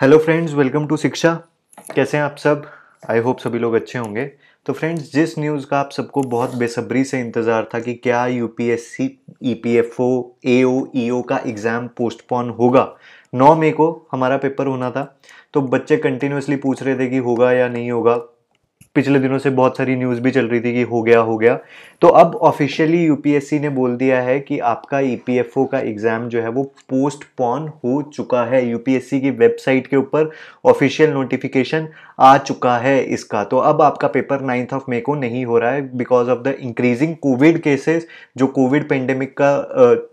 hello friends welcome to शिक्षा कैसे हैं आप सब आई होप सभी लोग अच्छे होंगे तो फ्रेंड्स जिस न्यूज़ का आप सबको बहुत बेसब्री से इंतज़ार था कि क्या यूपीएससी ईपीएफओ एओ ईओ का एग्ज़ाम पोस्टपोन होगा 9 मई को हमारा पेपर होना था तो बच्चे कंटिन्यूसली पूछ रहे थे कि होगा या नहीं होगा पिछले दिनों से बहुत सारी न्यूज़ भी चल रही थी कि हो गया हो गया तो अब ऑफिशियली यूपीएससी ने बोल दिया है कि आपका ईपीएफओ e का एग्ज़ाम जो है वो पोस्टपोन हो चुका है यूपीएससी की वेबसाइट के ऊपर ऑफिशियल नोटिफिकेशन आ चुका है इसका तो अब आपका पेपर नाइन्थ ऑफ मे को नहीं हो रहा है because of the increasing covid cases जो कोविड पेंडेमिक का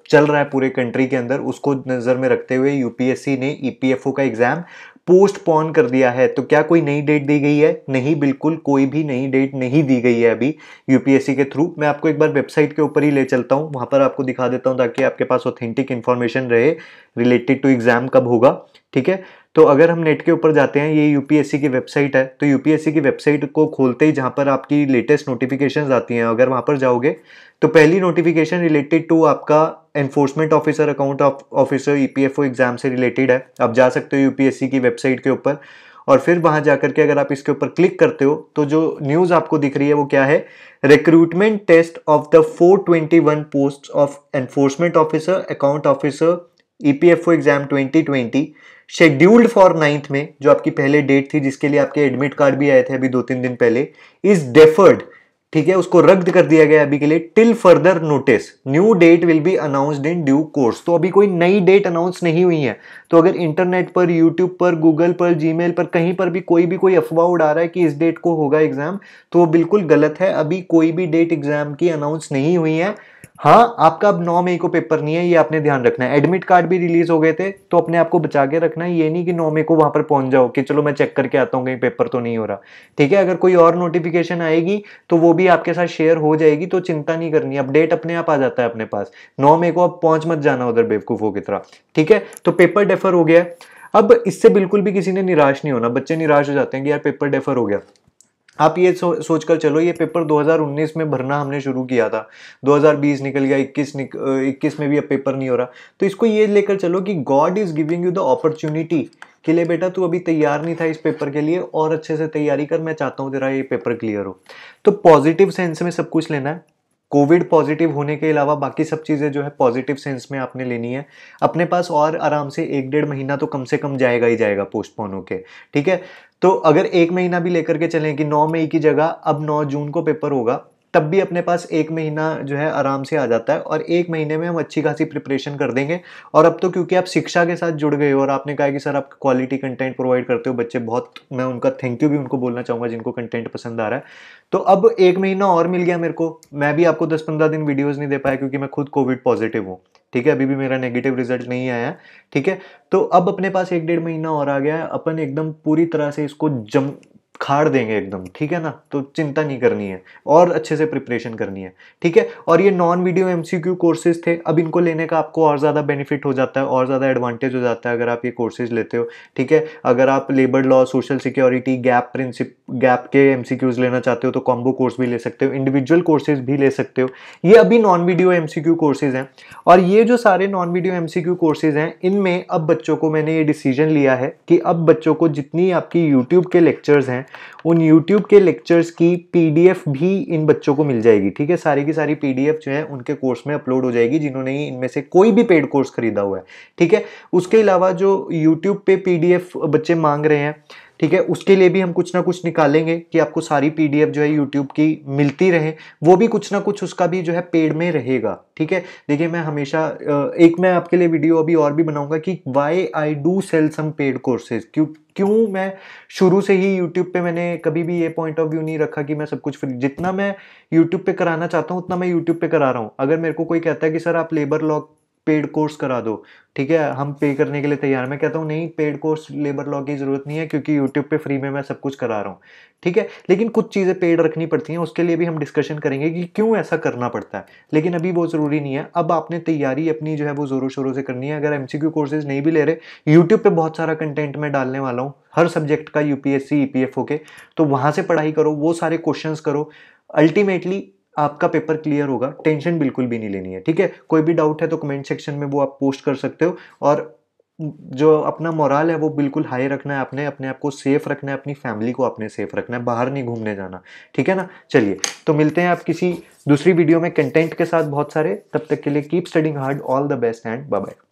चल रहा है पूरे कंट्री के अंदर उसको नज़र में रखते हुए यूपीएससी ने ई e का एग्ज़ाम पोस्टपोन कर दिया है तो क्या कोई नई डेट दी गई है नहीं बिल्कुल कोई भी नई डेट नहीं दी गई है अभी यूपीएससी के थ्रू मैं आपको एक बार वेबसाइट के ऊपर ही ले चलता हूँ वहाँ पर आपको दिखा देता हूँ ताकि आपके पास ऑथेंटिक इन्फॉर्मेशन रहे रिलेटेड टू एग्ज़ाम कब होगा ठीक है तो अगर हम नेट के ऊपर जाते हैं ये यूपीएससी की वेबसाइट है तो यूपीएससी की वेबसाइट को खोलते ही जहाँ पर आपकी लेटेस्ट नोटिफिकेशन आती हैं अगर वहाँ पर जाओगे तो पहली नोटिफिकेशन रिलेटेड टू आपका enforcement officer account officer E exam से रिलेटेड है आप जा सकते हो यू की वेबसाइट के ऊपर और फिर वहाँ जा करके अगर आप इसके ऊपर क्लिक करते हो तो जो न्यूज़ आपको दिख रही है वो क्या है recruitment test of the 421 post of enforcement officer account officer EPFO exam 2020 scheduled for ninth में जो आपकी पहले डेट थी जिसके लिए आपके एडमिट कार्ड भी आए थे अभी दो तीन दिन पहले इज डेफर्ड ठीक है उसको रद्द कर दिया गया अभी के लिए till further notice new date will be announced in due course तो अभी कोई नई डेट अनाउंस नहीं हुई है तो अगर इंटरनेट पर यूट्यूब पर गूगल पर जीमेल पर कहीं पर भी कोई भी कोई अफवाह उड़ा रहा है कि इस डेट को होगा एग्जाम तो वो बिल्कुल गलत है अभी कोई भी डेट एग्जाम की अनाउंस नहीं हुई है हाँ आपका अब नौ मई को पेपर नहीं है ये आपने ध्यान रखना है एडमिट कार्ड भी रिलीज हो गए थे तो अपने आप को बचा के रखना है ये नहीं कि नौ मई को वहां पर पहुंच जाओ कि चलो मैं चेक करके आता हूँ कहीं पेपर तो नहीं हो रहा ठीक है अगर कोई और नोटिफिकेशन आएगी तो वो भी आपके साथ शेयर हो जाएगी तो चिंता नहीं करनी अपडेट अपने आप आ जाता है अपने पास नौ मई को अब पहुंच मत जाना उधर बेवकूफों की तरह ठीक है तो पेपर डेफर हो गया अब इससे बिल्कुल भी किसी ने निराश नहीं होना बच्चे निराश हो जाते हैं कि यार पेपर डेफर हो गया आप ये सो, सोच कर चलो ये पेपर 2019 में भरना हमने शुरू किया था 2020 निकल गया 21 निक, 21 में भी अब पेपर नहीं हो रहा तो इसको ये लेकर चलो कि God is giving you the opportunity कि ले बेटा तू अभी तैयार नहीं था इस पेपर के लिए और अच्छे से तैयारी कर मैं चाहता हूँ तेरा ये पेपर क्लियर हो तो पॉजिटिव सेंस में सब कुछ लेना है कोविड पॉजिटिव होने के अलावा बाकी सब चीज़ें जो है पॉजिटिव सेंस में आपने लेनी है अपने पास और आराम से एक डेढ़ महीना तो कम से कम जाएगा ही जाएगा पोस्टपोन होकर ठीक है तो अगर एक महीना भी लेकर के चलें कि नौ मई की जगह अब नौ जून को पेपर होगा तब भी अपने पास एक महीना जो है आराम से आ जाता है और एक महीने में हम अच्छी खासी प्रिपरेशन कर देंगे और अब तो क्योंकि आप शिक्षा के साथ जुड़ गए हो और आपने कहा कि सर आप क्वालिटी कंटेंट प्रोवाइड करते हो बच्चे बहुत मैं उनका थैंक यू भी उनको बोलना चाहूँगा जिनको कंटेंट पसंद आ रहा है तो अब एक महीना और मिल गया मेरे को मैं भी आपको दस पंद्रह दिन वीडियोज़ नहीं दे पाया क्योंकि मैं खुद कोविड पॉजिटिव हूँ ठीक है अभी भी मेरा नेगेटिव रिजल्ट नहीं आया ठीक है तो अब अपने पास एक डेढ़ महीना और आ गया है अपन एकदम पूरी तरह से इसको जम खाड़ देंगे एकदम ठीक है ना तो चिंता नहीं करनी है और अच्छे से प्रिपरेशन करनी है ठीक है और ये नॉन वीडियो एमसीक्यू कोर्सेज थे अब इनको लेने का आपको और ज़्यादा बेनिफिट हो जाता है और ज़्यादा एडवांटेज हो जाता है अगर आप ये कोर्सेज लेते हो ठीक है अगर आप labour law social security gap principle gap के एम लेना चाहते हो तो कॉम्बो कोर्स भी ले सकते हो इंडिविजुअल कोर्सेज भी ले सकते हो ये अभी नॉन वीडियो एम कोर्सेज हैं और ये जो सारे नॉन वीडियो एम कोर्सेज हैं इनमें अब बच्चों को मैंने ये डिसीजन लिया है कि अब बच्चों को जितनी आपकी यूट्यूब के लेक्चर्स हैं उन यूट्यूब के लेक्चर्स की पीडीएफ भी इन बच्चों को मिल जाएगी ठीक है सारी की सारी पीडीएफ जो है उनके कोर्स में अपलोड हो जाएगी जिन्होंने इनमें से कोई भी पेड कोर्स खरीदा हुआ है ठीक है उसके अलावा जो YouTube पे पी बच्चे मांग रहे हैं ठीक है उसके लिए भी हम कुछ ना कुछ निकालेंगे कि आपको सारी पीडीएफ जो है यूट्यूब की मिलती रहे वो भी कुछ ना कुछ उसका भी जो है पेड में रहेगा ठीक है देखिए मैं हमेशा एक मैं आपके लिए वीडियो अभी और भी बनाऊंगा कि why I do sell some paid courses क्यों क्यों मैं शुरू से ही YouTube पे मैंने कभी भी ये पॉइंट ऑफ व्यू नहीं रखा कि मैं सब कुछ फ्री जितना मैं YouTube पे कराना चाहता हूँ उतना मैं YouTube पे करा रहा हूँ अगर मेरे को कोई कहता है कि सर आप लेबर लॉ पेड कोर्स करा दो ठीक है हम पे करने के लिए तैयार मैं कहता हूँ नहीं पेड कोर्स लेबर लॉ की ज़रूरत नहीं है क्योंकि यूट्यूब पे फ्री में मैं सब कुछ करा रहा हूँ ठीक है लेकिन कुछ चीज़ें पेड रखनी पड़ती हैं उसके लिए भी हम डिस्कशन करेंगे कि क्यों ऐसा करना पड़ता है लेकिन अभी वो ज़रूरी नहीं है अब आपने तैयारी अपनी जो है वो ज़ोरों शोरों से करनी है अगर एम सी कोर्सेज नहीं भी ले रहे यूट्यूब पर बहुत सारा कंटेंट मैं डालने वाला हूँ हर सब्जेक्ट का यू पी एस के तो वहाँ से पढ़ाई करो वो सारे क्वेश्चन करो अल्टीमेटली आपका पेपर क्लियर होगा टेंशन बिल्कुल भी नहीं लेनी है ठीक है कोई भी डाउट है तो कमेंट सेक्शन में वो आप पोस्ट कर सकते हो और जो अपना मोरल है वो बिल्कुल हाई रखना है आपने अपने आप को सेफ रखना है अपनी फैमिली को अपने सेफ रखना है बाहर नहीं घूमने जाना ठीक है ना चलिए तो मिलते हैं आप किसी दूसरी वीडियो में कंटेंट के साथ बहुत सारे तब तक के लिए keep studying hard all the best and bye bye